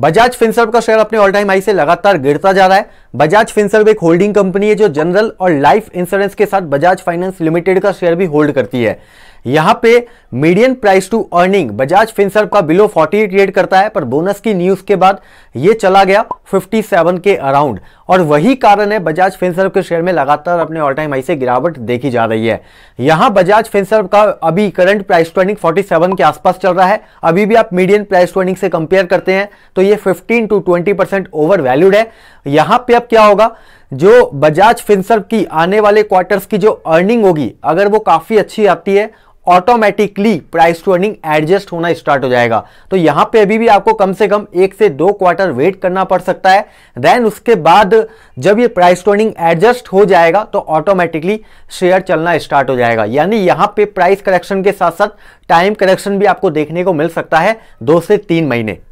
बजाज फिनसर्व का शेयर अपने all time high से लगातार गिरता जा रहा है बजाज फिनसर्व एक होल्डिंग कंपनी है जो जनरल और लाइफ इंश्योरेंस के साथ बजाज फाइनेंस लिमिटेड का शेयर भी होल्ड करती है यहां पे median price to earning Bajaj Finserv का बिलो 48 रेट करता है पर बोनस की न्यूज के बाद ये चला गया 57 के अराउंड और वही कारण है बजाज फिंसर के शेयर में लगातार अपने ऑल टाइम हाई से गिरावट देखी जा रही है यहां बजाज फिंसर का अभी करंट प्राइस टू अर्निंग 47 के आसपास चल रहा है अभी भी आप मीडियम प्राइस टू अर्निंग से कंपेयर करते हैं तो ये fifteen to twenty percent over valued है यहां पर अब क्या होगा जो बजाज फिंसर की आने वाले क्वार्टर्स की जो अर्निंग होगी अगर वो काफी अच्छी आती है automatically price to earning adjust होना स्टार्ट हो जाएगा तो यहां पे अभी भी आपको कम से कम एक से दो क्वार्टर वेट करना पड़ सकता है देन उसके बाद जब ये प्राइस टू अर्निंग एडजस्ट हो जाएगा तो ऑटोमेटिकली शेयर चलना स्टार्ट हो जाएगा यानी यहां पे प्राइस करेक्शन के साथ साथ टाइम करेक्शन भी आपको देखने को मिल सकता है दो से तीन महीने